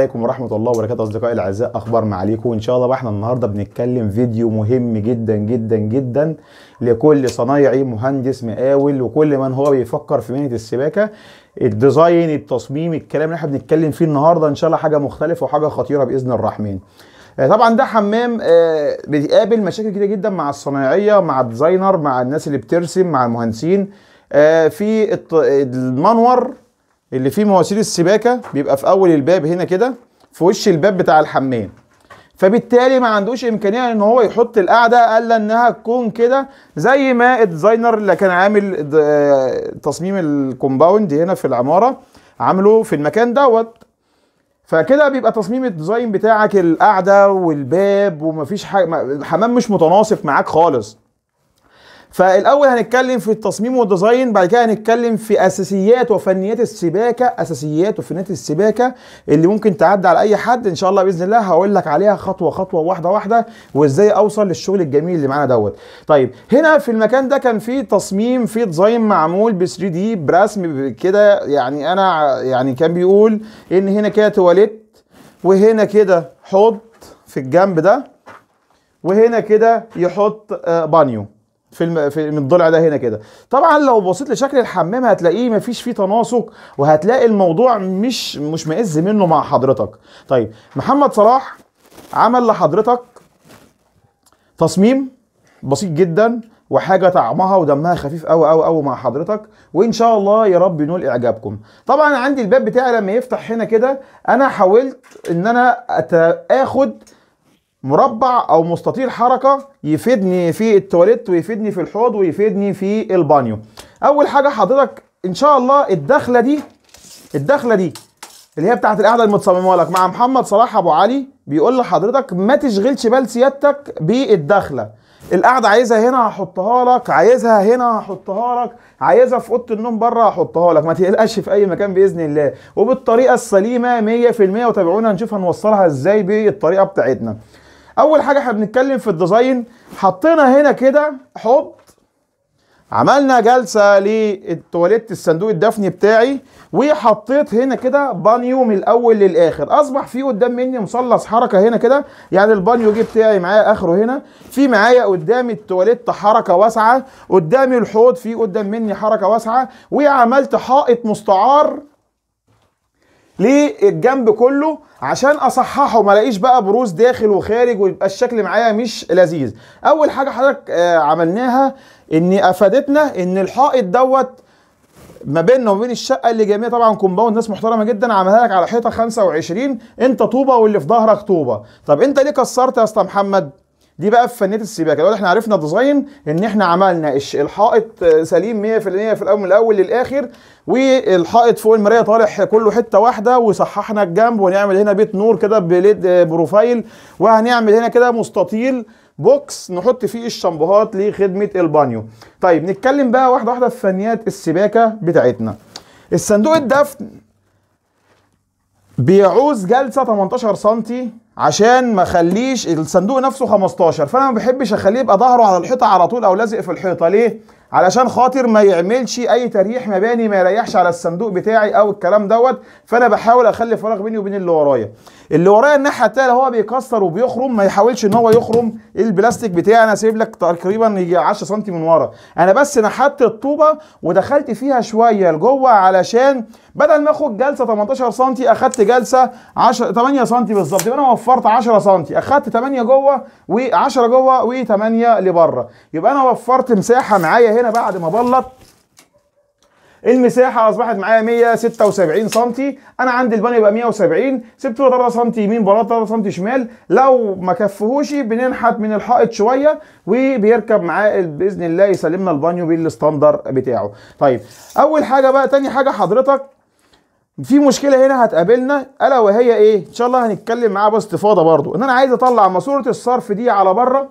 عليكم ورحمة الله وبركاته أصدقائي الأعزاء أخبار معاليكم وإن شاء الله بقى إحنا النهاردة بنتكلم فيديو مهم جدا جدا جدا لكل صنايعي مهندس مقاول وكل من هو بيفكر في مهنة السباكة الديزاين التصميم الكلام اللي إحنا بنتكلم فيه النهاردة إن شاء الله حاجة مختلفة وحاجة خطيرة بإذن الرحمن آه، طبعا ده حمام آه، بيقابل مشاكل كتير جدا مع الصنايعية مع الديزاينر مع الناس اللي بترسم مع المهندسين آه، في المنور اللي فيه مواسير السباكه بيبقى في اول الباب هنا كده في وش الباب بتاع الحمام فبالتالي ما عندوش امكانيه ان هو يحط القاعده الا انها تكون كده زي ما الديزاينر اللي كان عامل تصميم الكومباوند هنا في العماره عامله في المكان دوت فكده بيبقى تصميم الديزاين بتاعك القعده والباب ومفيش حاجه الحمام مش متناسق معاك خالص فالاول هنتكلم في التصميم والديزاين بعد كده هنتكلم في اساسيات وفنيات السباكه اساسيات وفنيات السباكه اللي ممكن تعدي على اي حد ان شاء الله باذن الله هقول لك عليها خطوه خطوه واحده واحده وازاي اوصل للشغل الجميل اللي معانا دوت طيب هنا في المكان ده كان في تصميم في ديزاين معمول ب 3 دي برسم كده يعني انا يعني كان بيقول ان هنا كده تواليت وهنا كده حوض في الجنب ده وهنا كده يحط آه، بانيو في, في من الضلع ده هنا كده طبعا لو بصيت لشكل الحمام هتلاقيه مفيش فيه تناسق وهتلاقي الموضوع مش مش مئز منه مع حضرتك طيب محمد صلاح عمل لحضرتك تصميم بسيط جدا وحاجه طعمها ودمها خفيف قوي قوي قوي مع حضرتك وان شاء الله يا رب ينول اعجابكم طبعا عندي الباب بتاعي لما يفتح هنا كده انا حاولت ان انا اخد مربع او مستطيل حركه يفيدني في التواليت ويفيدني في الحوض ويفيدني في البانيو اول حاجه حضرتك ان شاء الله الدخله دي الدخله دي اللي هي بتاعت القعده المتصممه لك مع محمد صلاح ابو علي بيقول لحضرتك ما تشغلش بال سيادتك بالدخله القعده عايزها هنا هحطها لك عايزها هنا هحطها لك عايزها في اوضه النوم بره هحطها لك ما تقلقش في اي مكان باذن الله وبالطريقه السليمه 100% وتابعونا نشوف هنوصلها ازاي بالطريقه بتاعتنا اول حاجه احنا بنتكلم في الديزاين حطينا هنا كده حوض عملنا جلسه للتواليت الصندوق الدفني بتاعي وحطيت هنا كده بانيو من الاول للاخر اصبح في قدام مني مثلث حركه هنا كده يعني البانيو جه بتاعي معايا اخره هنا في معايا قدامي التواليت حركه واسعه قدامي الحوض في قدام مني حركه واسعه وعملت حائط مستعار للجنب كله عشان اصححه ما الاقيش بقى بروز داخل وخارج ويبقى الشكل معايا مش لذيذ اول حاجه حضرتك آه، عملناها ان افادتنا ان الحائط دوت ما بيننا وما بين الشقه اللي جنبنا طبعا كومباوند ناس محترمه جدا عملها لك على حيطه 25 انت طوبه واللي في ظهرك طوبه طب انت ليه كسرت يا اسطى محمد دي بقى في فنيه السباكه دلوقتي احنا عرفنا ديزاين ان احنا عملنا الحائط آه، سليم 100% في الاول من الاول للاخر والحائط فوق المرايه طالع كله حته واحده وصححنا الجنب ونعمل هنا بيت نور كده بليد آه، بروفايل وهنعمل هنا كده مستطيل بوكس نحط فيه الشامبوهات لخدمه البانيو طيب نتكلم بقى واحده واحده في فنيات السباكه بتاعتنا الصندوق الدفن بيعوز جلسه 18 سم عشان ما اخليش الصندوق نفسه 15 فانا ما بحبش اخليه يبقى ظهره على الحيطه على طول او لازق في الحيطه ليه علشان خاطر ما يعملش اي تريح مباني ما يريحش على الصندوق بتاعي او الكلام دوت فانا بحاول اخلي فراغ بيني وبين اللي ورايا اللي ورايا الناحيه التانيه هو بيكسر وبيخرم ما يحاولش ان هو يخرم البلاستيك بتاعي انا سايب لك تقريبا 10 سم من ورا انا بس نحت الطوبه ودخلت فيها شويه لجوه علشان بدل ما اخد جلسه 18 سم اخدت جلسه 10 8 سم بالظبط يبقى انا وفرت 10 سم اخدت 8 جوه و10 جوه و8 لبره يبقى انا وفرت مساحه معايا هنا هنا بعد ما بلط المساحه اصبحت معايا 176 سم انا عندي البان يبقى 170 سبت له 3 سم يمين بره 3 سم شمال لو ما كفهوش بننحت من الحائط شويه وبيركب معاه باذن الله يسلمنا البانيو بالستاندر بتاعه طيب اول حاجه بقى تاني حاجه حضرتك في مشكله هنا هتقابلنا الا وهي ايه ان شاء الله هنتكلم معاها باستفاضه برضو ان انا عايز اطلع ماسوره الصرف دي على بره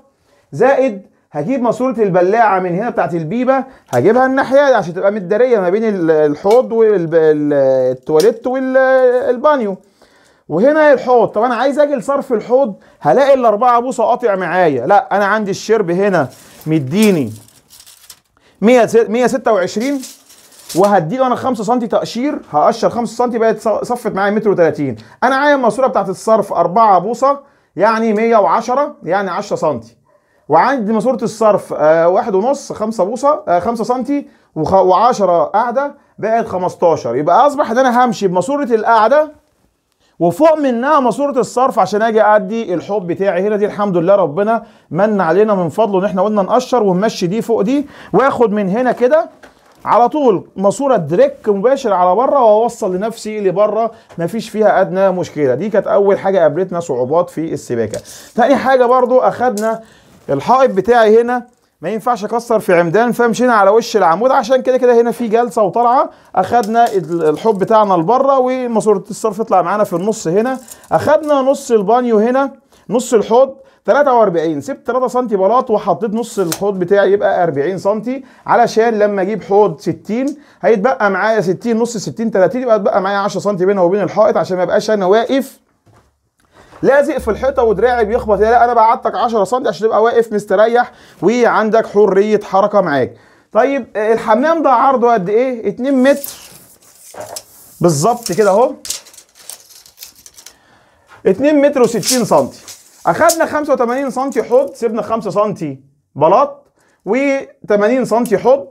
زائد هجيب ماسوره البلاعه من هنا بتاعت البيبه هجيبها الناحيه دي عشان تبقى متداريه ما بين الحوض والتواليت والبانيو وهنا الحوض طب انا عايز اجي لصرف الحوض هلاقي الاربعه بوصه قاطع معايا لا انا عندي الشرب هنا مديني 126 وهديله انا 5 سم تقشير هقشر 5 سم بقت صفت معايا متر و30 انا عايز الماسوره بتاعت الصرف 4 بوصه يعني 110 يعني 10 سم وعندي ماسوره الصرف آه، واحد ونص 5 بوصه آه، خمسة 5 سم و10 قاعده بقت 15 يبقى اصبح ان انا همشي بماسوره القاعده وفوق منها ماسوره الصرف عشان اجي ادي الحب بتاعي هنا دي الحمد لله ربنا من علينا من فضله ان احنا قلنا نقشر ونمشي دي فوق دي واخد من هنا كده على طول ماسوره دريك مباشر على بره واوصل لنفسي لبره مفيش فيها ادنى مشكله دي كانت اول حاجه قابلتنا صعوبات في السباكه تاني حاجه برضو اخدنا الحائط بتاعي هنا ما ينفعش اكسر في عمدان فمشينا على وش العمود عشان كده كده هنا في جلسه وطلعه اخدنا الحب بتاعنا لبره وماسوره الصرف طلع معانا في النص هنا اخدنا نص البانيو هنا نص الحوض 43 سبت 3 سم بلاط وحطيت نص الحوض بتاعي يبقى 40 سم علشان لما اجيب حوض 60 هيتبقى معايا 60 نص 60 30 يبقى هيتبقى معايا 10 سم بينها وبين الحائط عشان ما ابقاش انا واقف لازق في الحيطه ودراعي بيخبط لا انا بعدتك 10 سم عشان تبقى واقف مستريح وعندك حريه حركه معاك طيب الحمام ده عرضه قد ايه 2 متر بالظبط كده اهو 2 متر و60 سم اخذنا 85 سم حوض سيبنا 5 سم بلاط و80 سم حوض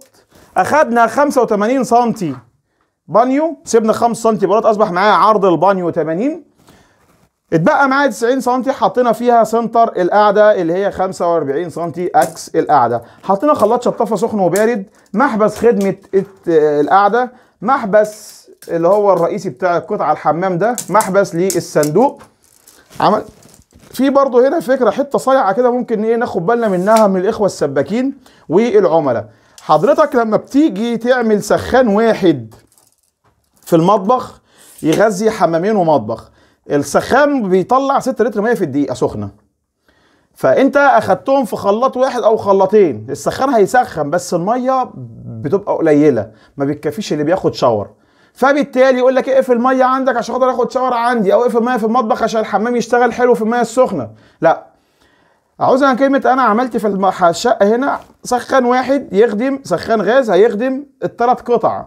اخذنا 85 سم بانيو سيبنا 5 سم بلاط اصبح معايا عرض البانيو 80 اتبقى معايا 90 سم حطينا فيها سنتر القاعده اللي هي 45 سم اكس القاعده حطينا خلاط شطافه سخن وبارد محبس خدمه القاعده محبس اللي هو الرئيسي بتاع القطعه الحمام ده محبس للصندوق عمل في برضه هنا فكره حته صايعه كده ممكن ايه ناخد بالنا منها من الاخوه السباكين والعملاء حضرتك لما بتيجي تعمل سخان واحد في المطبخ يغذي حمامين ومطبخ السخام بيطلع 6 لتر ميه في الدقيقه سخنه فانت اخدتهم في خلاط واحد او خلاطين السخان هيسخن بس الميه بتبقى قليله ما بتكفيش اللي بياخد شاور فبالتالي يقول لك اقفل الميه عندك عشان اقدر اخد شاور عندي او اقفل الميه في المطبخ عشان الحمام يشتغل حلو في الميه السخنه لا عاوز انا كلمه انا عملت في الشقه هنا سخان واحد يخدم سخان غاز هيخدم الثلاث قطع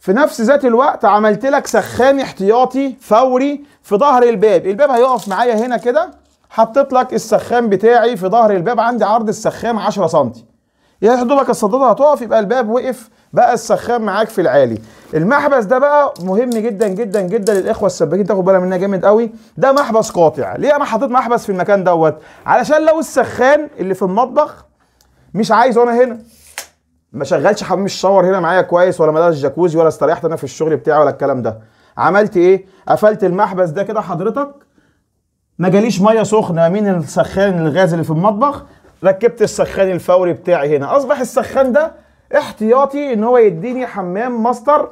في نفس ذات الوقت عملت لك سخان احتياطي فوري في ظهر الباب الباب هيقف معايا هنا كده حطيت لك السخان بتاعي في ظهر الباب عندي عرض السخان 10 سم يا دوبك الصدادة هتقف يبقى الباب وقف بقى السخان معاك في العالي المحبس ده بقى مهم جدا جدا جدا للاخوه السباكين تاخد بالها منها جامد قوي ده محبس قاطع ليه انا حطيت محبس في المكان دوت علشان لو السخان اللي في المطبخ مش عايز انا هنا ما شغلش حمام الشاور هنا معايا كويس ولا مداش جاكوزي ولا استريحت انا في الشغل بتاعي ولا الكلام ده عملت ايه قفلت المحبس ده كده حضرتك ما جاليش ميه سخنه من السخان الغاز اللي في المطبخ ركبت السخان الفوري بتاعي هنا اصبح السخان ده احتياطي ان هو يديني حمام ماستر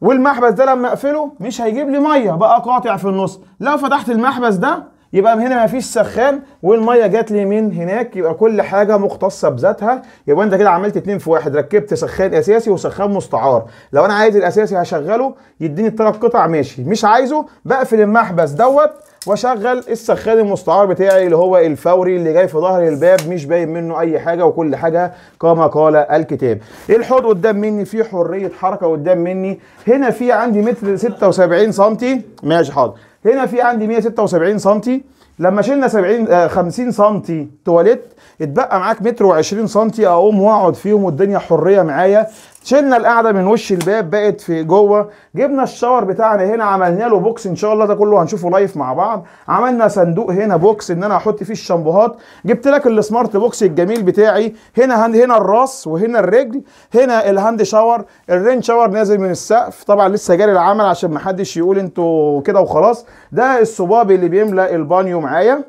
والمحبس ده لما اقفله مش هيجيب لي ميه بقى قاطع في النص لو فتحت المحبس ده يبقى هنا مفيش سخان والميه جات لي من هناك يبقى كل حاجه مختصه بذاتها يبقى انت كده عملت اتنين في واحد ركبت سخان اساسي وسخان مستعار لو انا عايز الاساسي هشغله يديني الثلاث قطع ماشي مش عايزه بقفل المحبس دوت واشغل السخان المستعار بتاعي اللي هو الفوري اللي جاي في ظهر الباب مش باين منه اي حاجه وكل حاجه كما قال الكتاب الحوض قدام مني في حريه حركه قدام مني هنا في عندي متر 76 سم ماشي حاضر هنا في عندي 176 سم لما شلنا 70 50 سم تواليت اتبقى معاك متر و20 سم اقوم واقعد فيهم والدنيا حريه معايا شلنا القعده من وش الباب بقت في جوه جبنا الشاور بتاعنا هنا عملنا له بوكس ان شاء الله ده كله هنشوفه لايف مع بعض عملنا صندوق هنا بوكس ان انا احط فيه الشامبوهات جبت لك السمارت بوكس الجميل بتاعي هنا هن هنا الراس وهنا الرجل هنا الهاند شاور الرين شاور نازل من السقف طبعا لسه جاري العمل عشان ما حدش يقول انتوا كده وخلاص ده الصباب اللي بيملى البانيو معايا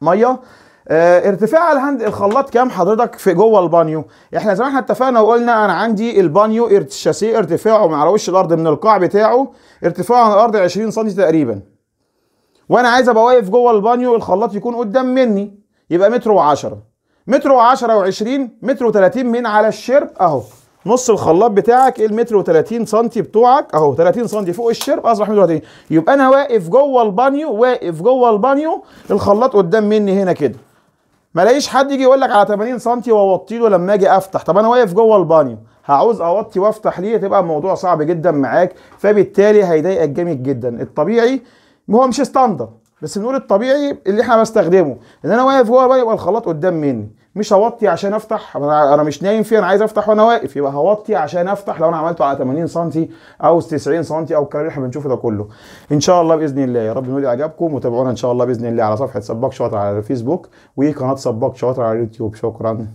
ميه آه ارتفاع الهند الخلاط كام حضرتك في جوه البانيو احنا زمان اتفقنا وقلنا انا عندي البانيو الشاسيه ارتفاعه من على وش الارض من القاع بتاعه ارتفاعه عن الارض 20 سم تقريبا وانا عايز ابقى واقف جوه البانيو الخلاط يكون قدام مني يبقى متر و10 متر و10 و20 متر و30 من على الشرب اهو نص الخلاط بتاعك المتر و30 سم بتوعك اهو 30 سم فوق الشرب اصبح متر 30 يبقى انا واقف جوه البانيو واقف جوه البانيو الخلاط قدام مني هنا كده ما الاقيش حد يجي يقول لك على 80 سم واوطي له لما اجي افتح طب انا واقف جوه البانيو هعوز اوطي وافتح ليه تبقى الموضوع صعب جدا معاك فبالتالي هيضايقك جامد جدا الطبيعي هو مش ستاندر بس بنقول الطبيعي اللي احنا بستخدمه ان انا واقف جوه البانيو يبقى الخلاط قدام مني مش هوطي عشان افتح انا مش نايم فيه انا عايز افتح وانا واقف يبقى هوطي عشان افتح لو انا عملته على 80 سم او 90 سم او الكلام اللي احنا بنشوفه ده كله ان شاء الله باذن الله يا رب نودي عجبكم وتابعونا ان شاء الله باذن الله على صفحه سباك شاطر على الفيسبوك وقناه سباك شاطر على اليوتيوب شكرا